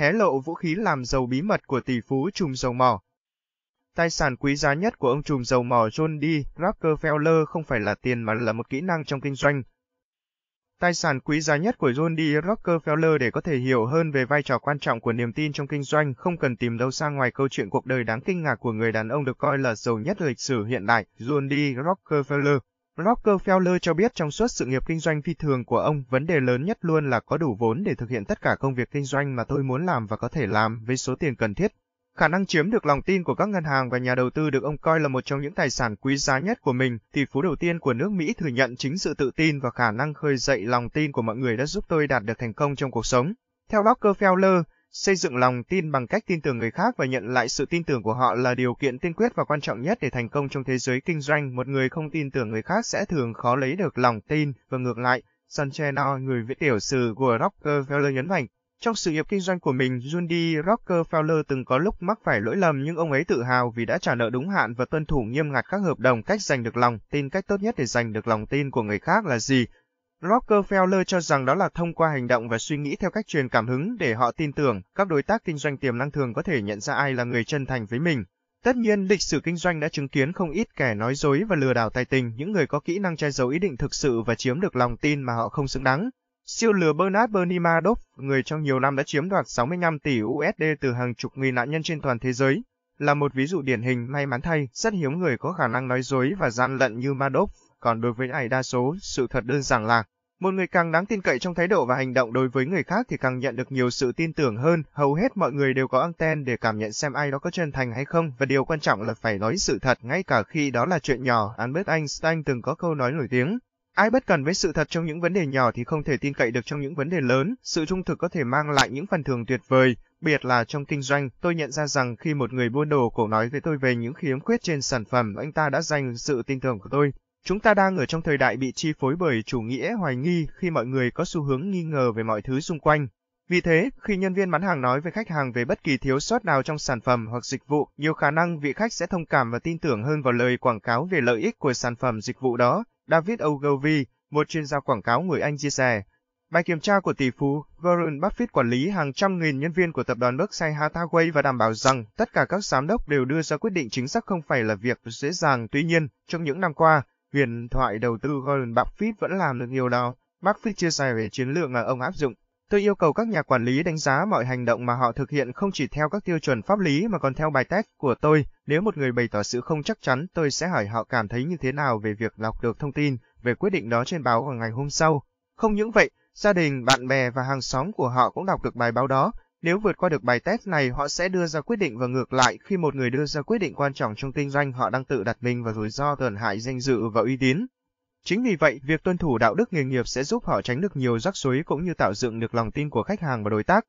hé lộ vũ khí làm giàu bí mật của tỷ phú trùm dầu mỏ. Tài sản quý giá nhất của ông trùm dầu mỏ John D. Rockefeller không phải là tiền mà là một kỹ năng trong kinh doanh. Tài sản quý giá nhất của John D. Rockefeller để có thể hiểu hơn về vai trò quan trọng của niềm tin trong kinh doanh không cần tìm đâu xa ngoài câu chuyện cuộc đời đáng kinh ngạc của người đàn ông được coi là giàu nhất lịch sử hiện đại, John D. Rockefeller. Rockefeller cho biết trong suốt sự nghiệp kinh doanh phi thường của ông, vấn đề lớn nhất luôn là có đủ vốn để thực hiện tất cả công việc kinh doanh mà tôi muốn làm và có thể làm với số tiền cần thiết. Khả năng chiếm được lòng tin của các ngân hàng và nhà đầu tư được ông coi là một trong những tài sản quý giá nhất của mình, tỷ phú đầu tiên của nước Mỹ thừa nhận chính sự tự tin và khả năng khơi dậy lòng tin của mọi người đã giúp tôi đạt được thành công trong cuộc sống. Theo Rockefeller, Xây dựng lòng tin bằng cách tin tưởng người khác và nhận lại sự tin tưởng của họ là điều kiện tiên quyết và quan trọng nhất để thành công trong thế giới kinh doanh. Một người không tin tưởng người khác sẽ thường khó lấy được lòng tin và ngược lại. Sanchenao, người viết tiểu sử của Rockefeller nhấn mạnh, trong sự nghiệp kinh doanh của mình, Jundi D. Rockefeller từng có lúc mắc phải lỗi lầm nhưng ông ấy tự hào vì đã trả nợ đúng hạn và tuân thủ nghiêm ngặt các hợp đồng cách giành được lòng tin. Cách tốt nhất để giành được lòng tin của người khác là gì? Rockefeller cho rằng đó là thông qua hành động và suy nghĩ theo cách truyền cảm hứng để họ tin tưởng các đối tác kinh doanh tiềm năng thường có thể nhận ra ai là người chân thành với mình. Tất nhiên, lịch sử kinh doanh đã chứng kiến không ít kẻ nói dối và lừa đảo tài tình, những người có kỹ năng che giấu ý định thực sự và chiếm được lòng tin mà họ không xứng đáng. Siêu lừa Bernard Bernie Madoff, người trong nhiều năm đã chiếm đoạt 65 tỷ USD từ hàng chục nghìn nạn nhân trên toàn thế giới, là một ví dụ điển hình may mắn thay, rất hiếm người có khả năng nói dối và gian lận như Madoff còn đối với đại đa số, sự thật đơn giản là một người càng đáng tin cậy trong thái độ và hành động đối với người khác thì càng nhận được nhiều sự tin tưởng hơn, hầu hết mọi người đều có anten để cảm nhận xem ai đó có chân thành hay không, và điều quan trọng là phải nói sự thật ngay cả khi đó là chuyện nhỏ, Albert Einstein từng có câu nói nổi tiếng. Ai bất cần với sự thật trong những vấn đề nhỏ thì không thể tin cậy được trong những vấn đề lớn, sự trung thực có thể mang lại những phần thưởng tuyệt vời, biệt là trong kinh doanh, tôi nhận ra rằng khi một người buôn đồ cổ nói với tôi về những khiếm khuyết trên sản phẩm, anh ta đã dành sự tin tưởng của tôi. Chúng ta đang ở trong thời đại bị chi phối bởi chủ nghĩa hoài nghi khi mọi người có xu hướng nghi ngờ về mọi thứ xung quanh. Vì thế, khi nhân viên bán hàng nói với khách hàng về bất kỳ thiếu sót nào trong sản phẩm hoặc dịch vụ, nhiều khả năng vị khách sẽ thông cảm và tin tưởng hơn vào lời quảng cáo về lợi ích của sản phẩm dịch vụ đó. David Ogilvy, một chuyên gia quảng cáo người Anh chia sẻ. Bài kiểm tra của tỷ phú Warren Buffett quản lý hàng trăm nghìn nhân viên của tập đoàn Berkshire Hathaway và đảm bảo rằng tất cả các giám đốc đều đưa ra quyết định chính xác không phải là việc dễ dàng. Tuy nhiên, trong những năm qua, huyền thoại đầu tư Gordon Buffett vẫn làm được nhiều đó. Buffett chia sẻ về chiến lược mà ông áp dụng. Tôi yêu cầu các nhà quản lý đánh giá mọi hành động mà họ thực hiện không chỉ theo các tiêu chuẩn pháp lý mà còn theo bài test của tôi. Nếu một người bày tỏ sự không chắc chắn, tôi sẽ hỏi họ cảm thấy như thế nào về việc lọc được thông tin về quyết định đó trên báo vào ngày hôm sau. Không những vậy, gia đình, bạn bè và hàng xóm của họ cũng đọc được bài báo đó nếu vượt qua được bài test này, họ sẽ đưa ra quyết định và ngược lại, khi một người đưa ra quyết định quan trọng trong kinh doanh, họ đang tự đặt mình vào rủi ro tổn hại danh dự và uy tín. Chính vì vậy, việc tuân thủ đạo đức nghề nghiệp sẽ giúp họ tránh được nhiều rắc rối cũng như tạo dựng được lòng tin của khách hàng và đối tác.